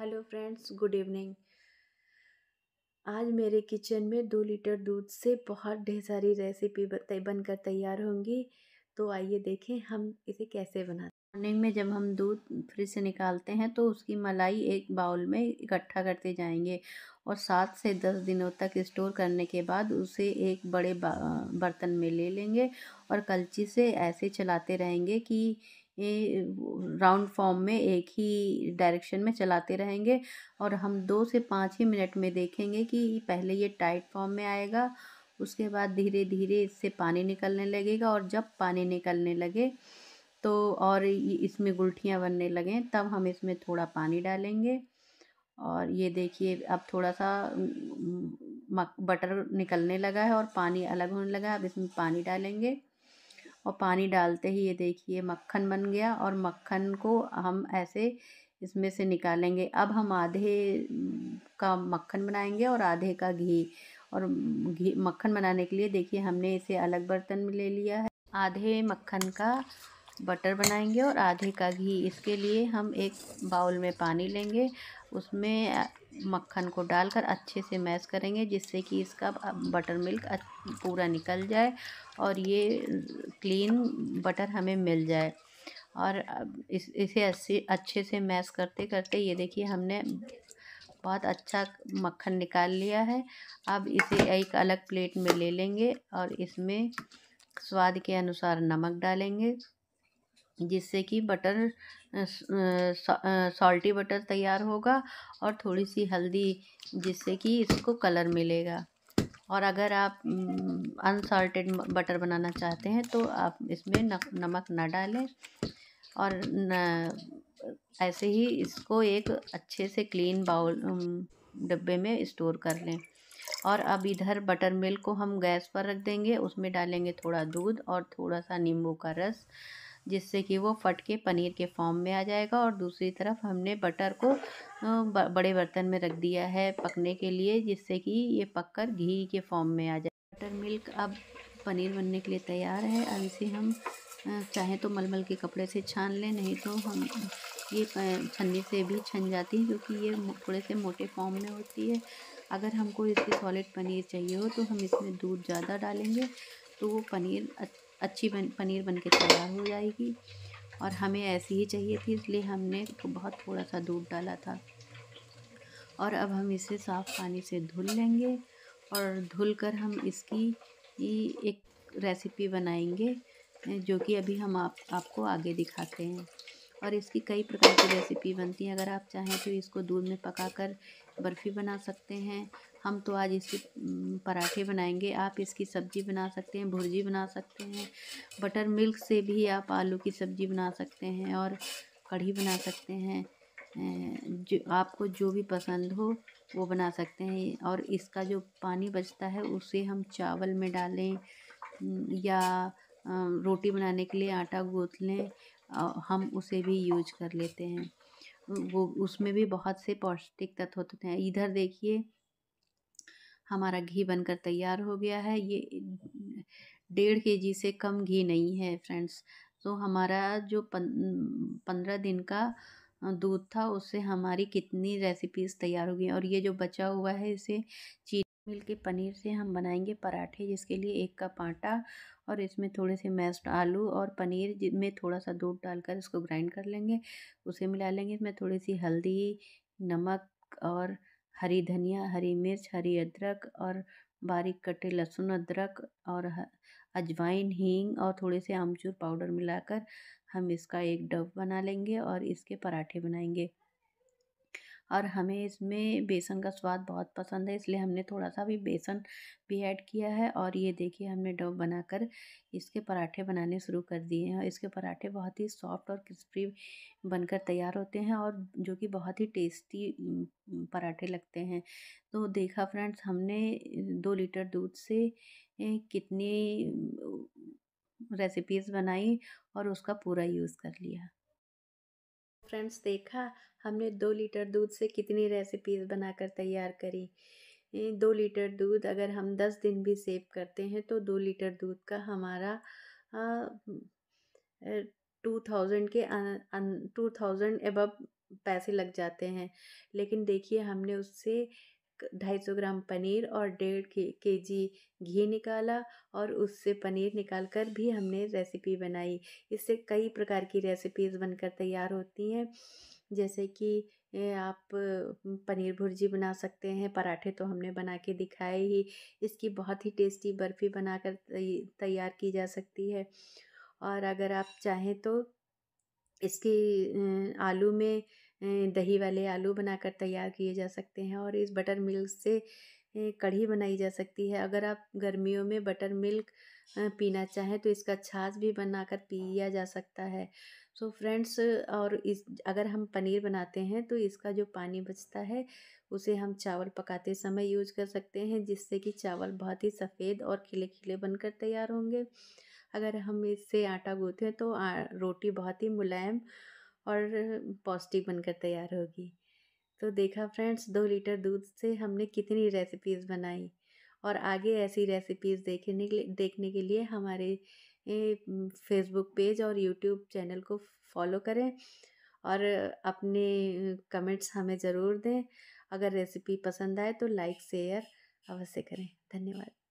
hello friends good evening आज मेरे kitchen में दो लीटर दूध से बहुत ढेर सारी रेसिपी बनकर तैयार होंगी तो आइए देखें हम इसे कैसे बनाते हैं मॉर्निंग में जब हम दूध फ्रिज से निकालते हैं तो उसकी मलाई एक बाउल में इकट्ठा करते जाएंगे और सात से दस दिनों तक स्टोर करने के बाद उसे एक बड़े बर्तन में ले लेंगे और कलची से ऐसे चलाते रहेंगे कि ये राउंड फॉर्म में एक ही डायरेक्शन में चलाते रहेंगे और हम दो से पाँच ही मिनट में देखेंगे कि पहले ये टाइट फॉर्म में आएगा उसके बाद धीरे धीरे इससे पानी निकलने लगेगा और जब पानी निकलने लगे तो और इसमें गुलठियाँ बनने लगें तब हम इसमें थोड़ा पानी डालेंगे और ये देखिए अब थोड़ा सा बटर निकलने लगा है और पानी अलग होने लगा है अब इसमें पानी डालेंगे और पानी डालते ही ये देखिए मक्खन बन गया और मक्खन को हम ऐसे इसमें से निकालेंगे अब हम आधे का मक्खन बनाएंगे और आधे का घी और घी मक्खन बनाने के लिए देखिए हमने इसे अलग बर्तन में ले लिया है आधे मक्खन का बटर बनाएंगे और आधे का घी इसके लिए हम एक बाउल में पानी लेंगे उसमें मक्खन को डालकर अच्छे से मैश करेंगे जिससे कि इसका बटर मिल्क पूरा निकल जाए और ये क्लीन बटर हमें मिल जाए और इस इसे अच्छे से मैश करते करते ये देखिए हमने बहुत अच्छा मक्खन निकाल लिया है अब इसे एक अलग प्लेट में ले लेंगे और इसमें स्वाद के अनुसार नमक डालेंगे जिससे कि बटर सॉल्टी बटर तैयार होगा और थोड़ी सी हल्दी जिससे कि इसको कलर मिलेगा और अगर आप अनसॉल्टेड बटर बनाना चाहते हैं तो आप इसमें नमक ना डालें और न, ऐसे ही इसको एक अच्छे से क्लीन बाउल डब्बे में स्टोर कर लें और अब इधर बटर मिल्क को हम गैस पर रख देंगे उसमें डालेंगे थोड़ा दूध और थोड़ा सा नींबू का रस जिससे कि वो फट के पनीर के फॉर्म में आ जाएगा और दूसरी तरफ हमने बटर को बड़े बर्तन में रख दिया है पकने के लिए जिससे कि ये पककर घी के फॉर्म में आ जाए बटर मिल्क अब पनीर बनने के लिए तैयार है अब इसे हम चाहे तो मलमल के कपड़े से छान लें नहीं तो हम ये छन्नी से भी छन जाती है क्योंकि ये थोड़े से मोटे फॉर्म में होती है अगर हमको इसकी सॉलिड पनीर चाहिए हो तो हम इसमें दूध ज़्यादा डालेंगे तो वो पनीर अच्छी बन पनीर बन के तैयार हो जाएगी और हमें ऐसी ही चाहिए थी इसलिए हमने तो बहुत थोड़ा सा दूध डाला था और अब हम इसे साफ़ पानी से धुल लेंगे और धुल कर हम इसकी एक रेसिपी बनाएंगे जो कि अभी हम आप आपको आगे दिखाते हैं और इसकी कई प्रकार की रेसिपी बनती है अगर आप चाहें तो इसको दूध में पकाकर बर्फ़ी बना सकते हैं हम तो आज इसके पराठे बनाएंगे आप इसकी सब्ज़ी बना सकते हैं भुर्जी बना सकते हैं बटर मिल्क से भी आप आलू की सब्ज़ी बना सकते हैं और कढ़ी बना सकते हैं जो आपको जो भी पसंद हो वो बना सकते हैं और इसका जो पानी बचता है उसे हम चावल में डालें या रोटी बनाने के लिए आटा गूँथ लें हम उसे भी यूज कर लेते हैं वो उसमें भी बहुत से पौष्टिक तत्व होते हैं इधर देखिए हमारा घी बनकर तैयार हो गया है ये डेढ़ के जी से कम घी नहीं है फ्रेंड्स तो हमारा जो पन पंद्रह दिन का दूध था उससे हमारी कितनी रेसिपीज़ तैयार हो गई और ये जो बचा हुआ है इसे चीनी मिल के पनीर से हम बनाएंगे पराठे जिसके लिए एक कप आटा और इसमें थोड़े से मैस्ड आलू और पनीर में थोड़ा सा दूध डालकर इसको ग्राइंड कर लेंगे उसे मिला लेंगे इसमें थोड़ी सी हल्दी नमक और हरी धनिया हरी मिर्च हरी अदरक और बारीक कटे लहसुन अदरक और अजवाइन हींग और थोड़े से आमचूर पाउडर मिलाकर हम इसका एक डव बना लेंगे और इसके पराठे बनाएंगे और हमें इसमें बेसन का स्वाद बहुत पसंद है इसलिए हमने थोड़ा सा भी बेसन भी ऐड किया है और ये देखिए हमने डव बनाकर इसके पराठे बनाने शुरू कर दिए हैं और इसके पराठे बहुत ही सॉफ्ट और क्रिस्पी बनकर तैयार होते हैं और जो कि बहुत ही टेस्टी पराठे लगते हैं तो देखा फ्रेंड्स हमने दो लीटर दूध से कितनी रेसिपीज़ बनाई और उसका पूरा यूज़ कर लिया फ्रेंड्स देखा हमने दो लीटर दूध से कितनी रेसिपीज़ बनाकर तैयार करी दो लीटर दूध अगर हम दस दिन भी सेव करते हैं तो दो लीटर दूध का हमारा टू थाउजेंड के टू थाउजेंड एब पैसे लग जाते हैं लेकिन देखिए हमने उससे ढाई सौ ग्राम पनीर और डेढ़ के जी घी निकाला और उससे पनीर निकाल कर भी हमने रेसिपी बनाई इससे कई प्रकार की रेसिपीज़ बनकर तैयार होती हैं जैसे कि आप पनीर भुर्जी बना सकते हैं पराठे तो हमने बना के दिखाए ही इसकी बहुत ही टेस्टी बर्फ़ी बनाकर तैयार की जा सकती है और अगर आप चाहें तो इसकी आलू में दही वाले आलू बनाकर तैयार किए जा सकते हैं और इस बटर मिल्क से कढ़ी बनाई जा सकती है अगर आप गर्मियों में बटर मिल्क पीना चाहें तो इसका छाछ भी बनाकर पिया जा सकता है सो फ्रेंड्स और इस अगर हम पनीर बनाते हैं तो इसका जो पानी बचता है उसे हम चावल पकाते समय यूज कर सकते हैं जिससे कि चावल बहुत ही सफ़ेद और खिले खिले बनकर तैयार होंगे अगर हम इससे आटा गूँथें तो रोटी बहुत ही मुलायम और पौष्टिक बनकर तैयार होगी तो देखा फ्रेंड्स दो लीटर दूध से हमने कितनी रेसिपीज़ बनाई और आगे ऐसी रेसिपीज़ देखने के लिए देखने के लिए हमारे फेसबुक पेज और यूट्यूब चैनल को फॉलो करें और अपने कमेंट्स हमें ज़रूर दें अगर रेसिपी पसंद आए तो लाइक शेयर अवश्य करें धन्यवाद